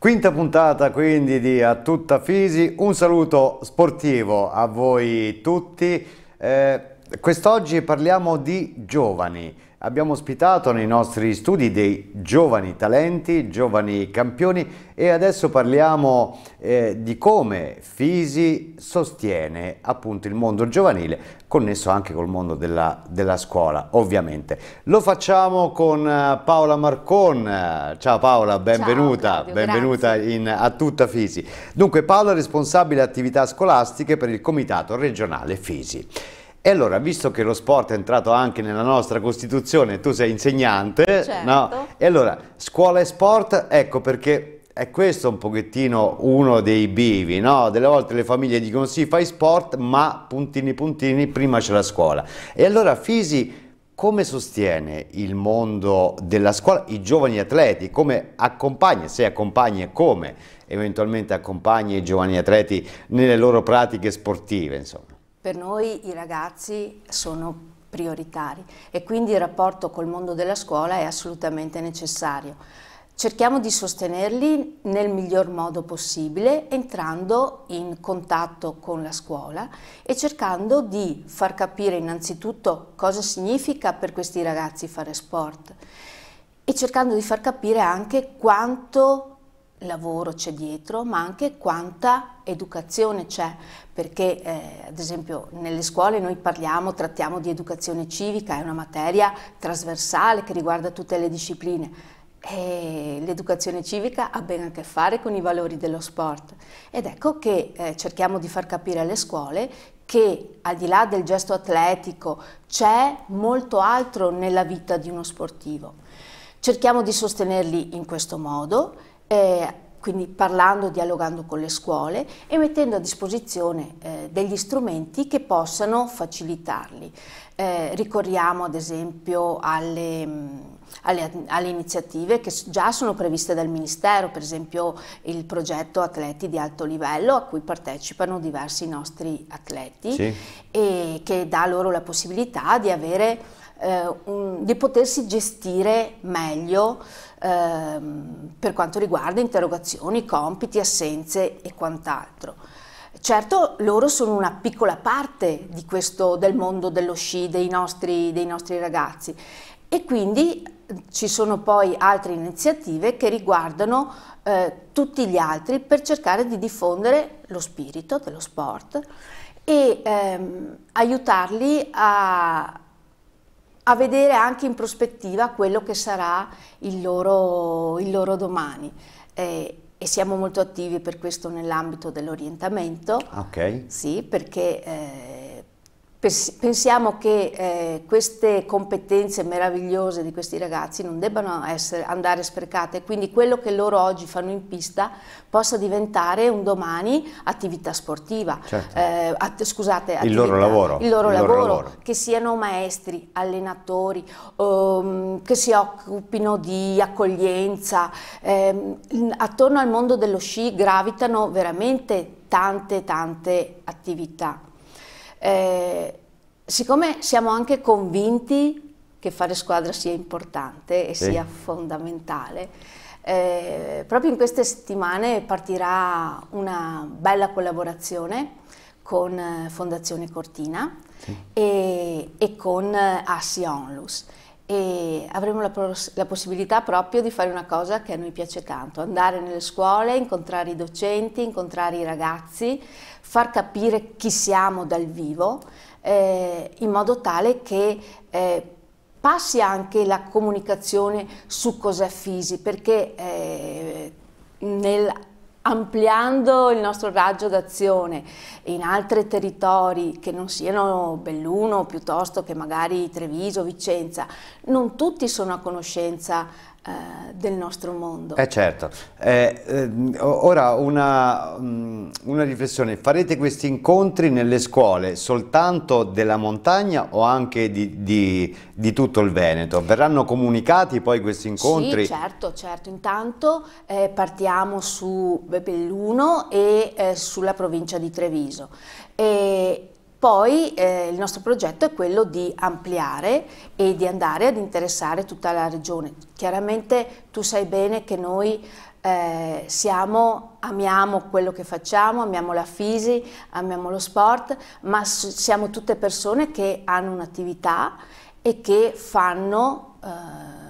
Quinta puntata quindi di A Tutta Fisi, un saluto sportivo a voi tutti. Eh, quest'oggi parliamo di giovani. Abbiamo ospitato nei nostri studi dei giovani talenti, giovani campioni e adesso parliamo eh, di come Fisi sostiene appunto il mondo giovanile connesso anche col mondo della, della scuola ovviamente. Lo facciamo con eh, Paola Marcon, ciao Paola, benvenuta, ciao Claudio, benvenuta in, a tutta Fisi. Dunque Paola è responsabile attività scolastiche per il Comitato regionale Fisi. E allora, visto che lo sport è entrato anche nella nostra Costituzione, tu sei insegnante, certo. no? E allora, scuola e sport, ecco perché è questo un pochettino uno dei bivi, no? Delle volte le famiglie dicono sì, fai sport, ma puntini puntini, prima c'è la scuola. E allora Fisi come sostiene il mondo della scuola, i giovani atleti, come accompagna, se accompagna e come eventualmente accompagna i giovani atleti nelle loro pratiche sportive, insomma. Per noi i ragazzi sono prioritari e quindi il rapporto col mondo della scuola è assolutamente necessario. Cerchiamo di sostenerli nel miglior modo possibile, entrando in contatto con la scuola e cercando di far capire innanzitutto cosa significa per questi ragazzi fare sport e cercando di far capire anche quanto lavoro c'è dietro, ma anche quanta educazione c'è, perché eh, ad esempio nelle scuole noi parliamo, trattiamo di educazione civica, è una materia trasversale che riguarda tutte le discipline. E L'educazione civica ha ben a che fare con i valori dello sport ed ecco che eh, cerchiamo di far capire alle scuole che al di là del gesto atletico c'è molto altro nella vita di uno sportivo. Cerchiamo di sostenerli in questo modo eh, quindi parlando, dialogando con le scuole e mettendo a disposizione eh, degli strumenti che possano facilitarli. Eh, ricorriamo ad esempio alle, mm, alle, alle, iniziative che già sono previste dal Ministero, per esempio il progetto Atleti di alto livello a cui partecipano diversi nostri atleti sì. e che dà loro la possibilità di avere eh, un, di potersi gestire meglio ehm, per quanto riguarda interrogazioni, compiti, assenze e quant'altro. Certo, loro sono una piccola parte questo, del mondo dello sci, dei nostri, dei nostri ragazzi e quindi eh, ci sono poi altre iniziative che riguardano eh, tutti gli altri per cercare di diffondere lo spirito dello sport e ehm, aiutarli a, a vedere anche in prospettiva quello che sarà il loro, il loro domani. Eh, e siamo molto attivi per questo nell'ambito dell'orientamento. Ok. Sì, perché... Eh, Pensiamo che eh, queste competenze meravigliose di questi ragazzi non debbano essere, andare sprecate, quindi quello che loro oggi fanno in pista possa diventare un domani attività sportiva, certo. eh, att scusate, attività, il loro lavoro, il loro il lavoro, loro lavoro. che siano maestri, allenatori, um, che si occupino di accoglienza. Eh, attorno al mondo dello sci gravitano veramente tante tante attività. Eh, siccome siamo anche convinti che fare squadra sia importante e sì. sia fondamentale, eh, proprio in queste settimane partirà una bella collaborazione con eh, Fondazione Cortina sì. e, e, con eh, Assi Onlus e avremo la, pos la, possibilità proprio di fare una cosa che a noi piace tanto, andare nelle scuole, incontrare i docenti, incontrare i ragazzi, far capire chi siamo dal vivo, eh, in modo tale che eh, passi anche la comunicazione su cos'è Fisi, perché eh, nel ampliando il nostro raggio d'azione in altri territori che non siano Belluno piuttosto che magari Treviso, Vicenza, non tutti sono a conoscenza eh, del nostro mondo. Eh certo, eh, eh ora una, mm, una, riflessione, farete questi incontri nelle scuole soltanto della montagna o anche di, di, di tutto il Veneto? Verranno comunicati poi questi incontri? Sì, certo, certo, intanto eh, partiamo su Belluno e eh, sulla provincia di Treviso. E poi eh, il nostro progetto è quello di ampliare e di andare ad interessare tutta la regione. Chiaramente tu sai bene che noi eh, siamo, amiamo quello che facciamo, amiamo la fisi, amiamo lo sport, ma siamo tutte persone che hanno un'attività e che fanno... Eh,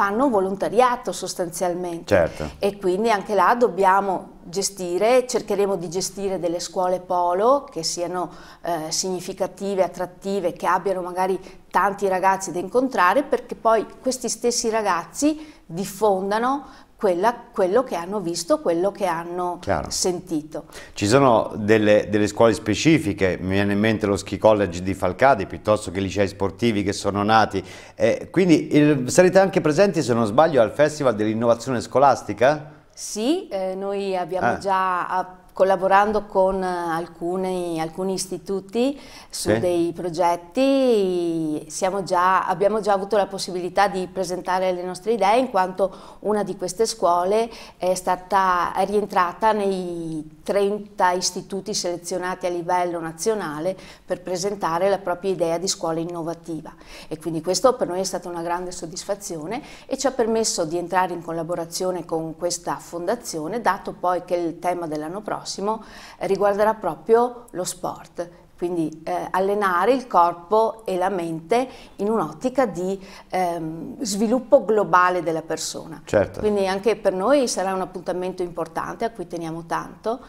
fanno volontariato sostanzialmente certo. e quindi anche là dobbiamo gestire, cercheremo di gestire delle scuole polo che siano eh, significative, attrattive, che abbiano magari tanti ragazzi da incontrare perché poi questi stessi ragazzi diffondano quella, quello che hanno visto, quello che hanno Chiaro. sentito. Ci sono delle, delle, scuole specifiche, mi viene in mente lo Ski College di Falcade, piuttosto che i licei sportivi che sono nati, eh, quindi il, sarete anche presenti, se non sbaglio, al Festival dell'Innovazione Scolastica? Sì, eh, noi abbiamo ah. già ah, collaborando con alcuni, alcuni istituti su sì. dei progetti, già, abbiamo già avuto la possibilità di presentare le nostre idee in quanto una di queste scuole è, stata, è rientrata nei 30 istituti selezionati a livello nazionale per presentare la propria idea di scuola innovativa e quindi questo per noi è stata una grande soddisfazione e ci ha permesso di entrare in collaborazione con questa fondazione dato poi che il tema dell'anno prossimo prossimo eh, riguarderà proprio lo sport, quindi eh, allenare il corpo e la mente in un'ottica di ehm, sviluppo globale della persona. Certo. Quindi anche per noi sarà un appuntamento importante a cui teniamo tanto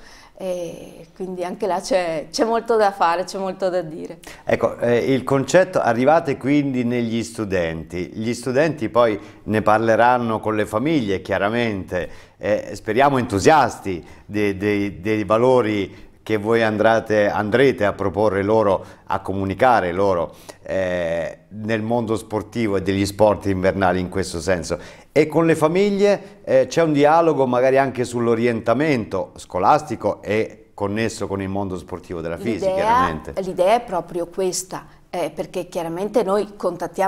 e quindi anche là c'è, molto da fare, c'è molto da dire. Ecco, eh, il concetto, arrivate quindi negli studenti, gli studenti poi ne parleranno con le famiglie chiaramente, eh, speriamo entusiasti dei, dei, dei valori che voi andrate, andrete a proporre loro, a comunicare loro eh, nel mondo sportivo e degli sport invernali in questo senso e con le famiglie eh, c'è un dialogo magari anche sull'orientamento scolastico e connesso con il mondo sportivo della fisica, chiaramente. L'idea è proprio questa, eh, perché chiaramente noi eh,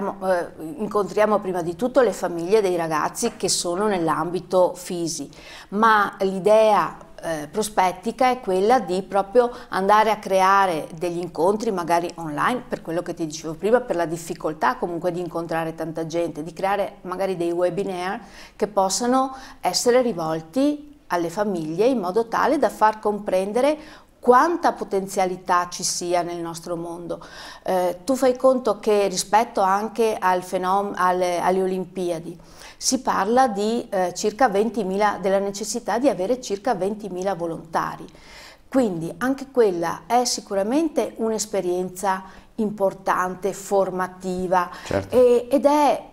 incontriamo prima di tutto le famiglie dei ragazzi che sono nell'ambito fisi, ma l'idea eh, prospettica è quella di proprio andare a creare degli incontri magari online per quello che ti dicevo prima per la difficoltà comunque di incontrare tanta gente di creare magari dei webinar che possano essere rivolti alle famiglie in modo tale da far comprendere quanta potenzialità ci sia nel nostro mondo. Eh, tu fai conto che rispetto anche al alle, alle, Olimpiadi si parla di, eh, della necessità di avere circa 20.000 volontari. Quindi anche quella è sicuramente un'esperienza importante, formativa certo. e, ed è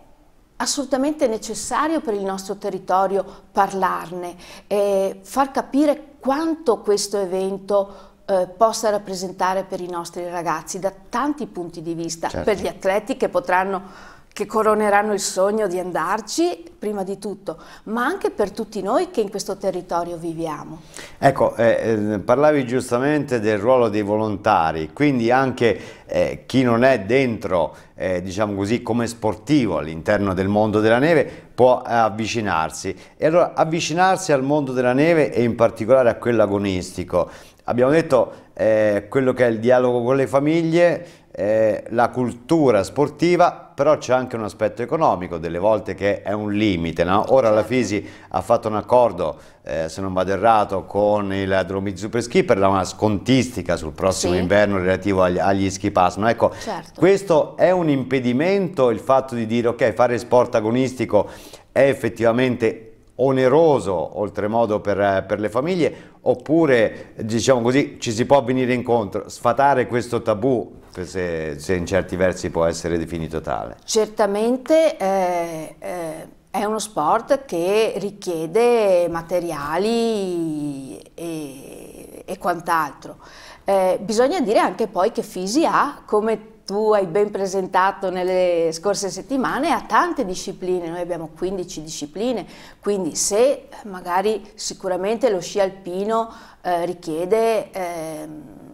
assolutamente necessario per il nostro territorio parlarne, e far capire quanto questo evento eh, possa rappresentare per i nostri ragazzi da tanti punti di vista, certo. per gli atleti che potranno che coroneranno il sogno di andarci, prima di tutto, ma anche per tutti noi che in questo territorio viviamo. Ecco, eh, eh, parlavi giustamente del ruolo dei volontari, quindi anche eh, chi non è dentro, eh, diciamo così, come sportivo all'interno del mondo della neve può eh, avvicinarsi. E allora avvicinarsi al mondo della neve e in particolare a quello agonistico. Abbiamo detto eh, quello che è il dialogo con le famiglie, eh, la cultura sportiva, però c'è anche un aspetto economico, delle volte che è un limite. No? Ora la certo. Fisi ha fatto un accordo, eh, se non vado errato, con il Dromizu per Ski per una scontistica sul prossimo sì. inverno relativo agli, agli ski pass. No? Ecco, certo. Questo è un impedimento, il fatto di dire ok, fare sport agonistico è effettivamente oneroso oltremodo per, per, le famiglie oppure diciamo così ci si può venire incontro sfatare questo tabù se, se, in certi versi può essere definito tale. Certamente eh, eh, è uno sport che richiede materiali e, e quant'altro. Eh, bisogna dire anche poi che Fisi ha, come tu hai ben presentato nelle scorse settimane, ha tante discipline, noi abbiamo 15 discipline, quindi se magari sicuramente lo sci alpino eh, richiede ehm,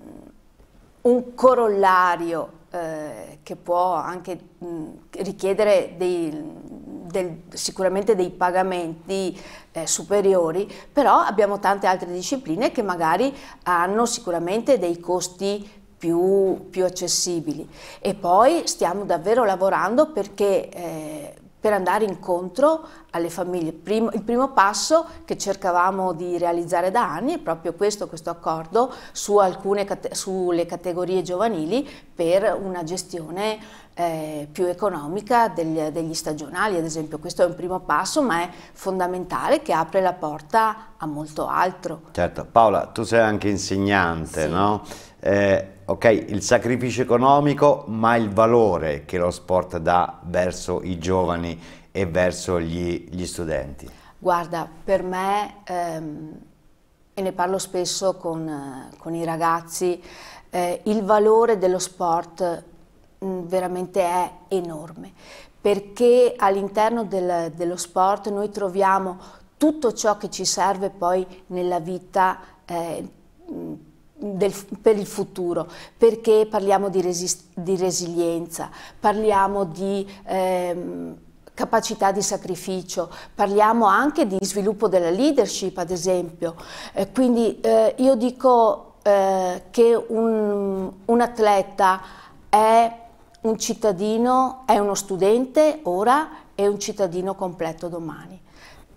un corollario eh, che può anche mh, richiedere dei, del, sicuramente dei pagamenti eh, superiori, però abbiamo tante altre discipline che magari hanno sicuramente dei costi più, più accessibili. E poi stiamo davvero lavorando perché eh, per andare incontro alle famiglie. Primo, il primo passo che cercavamo di realizzare da anni è proprio questo, questo accordo su alcune, sulle categorie giovanili per una gestione eh, più economica degli, degli, stagionali, ad esempio. Questo è un primo passo, ma è fondamentale che apre la porta a molto altro. Certo. Paola, tu sei anche insegnante, sì. no? Eh, ok, il sacrificio economico, ma il valore che lo sport dà verso i giovani e verso gli, gli studenti? Guarda, per me, ehm, e ne parlo spesso con, con i ragazzi, eh, il valore dello sport mh, mm, veramente è enorme, perché all'interno del, dello sport noi troviamo tutto ciò che ci serve poi nella vita eh, mm, del, per il futuro, perché parliamo di, di resilienza, parliamo di ehm, capacità di sacrificio, parliamo anche di sviluppo della leadership ad esempio, eh, quindi eh, io dico eh, che un, un atleta è un cittadino, è uno studente ora e un cittadino completo domani,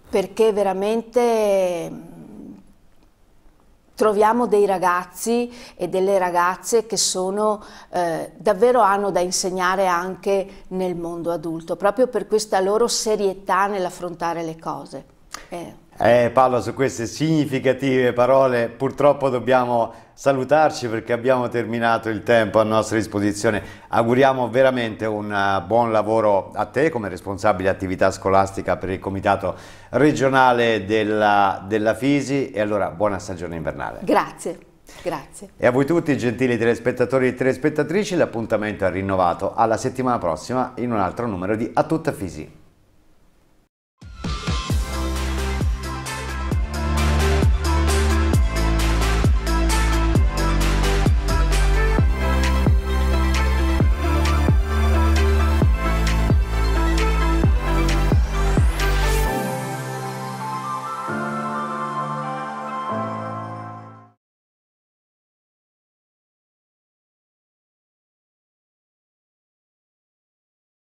perché veramente troviamo dei ragazzi e delle ragazze che sono, eh, davvero hanno da insegnare anche nel mondo adulto, proprio per questa loro serietà nell'affrontare le cose. Eh. Eh, Paolo, su queste significative parole purtroppo dobbiamo salutarci perché abbiamo terminato il tempo a nostra disposizione. Auguriamo veramente un eh, buon lavoro a te come responsabile attività scolastica per il Comitato regionale della, della Fisi e allora buona stagione invernale. Grazie. Grazie. E a voi tutti, gentili telespettatori e telespettatrici, l'appuntamento è rinnovato alla settimana prossima in un altro numero di A Tutta Fisi.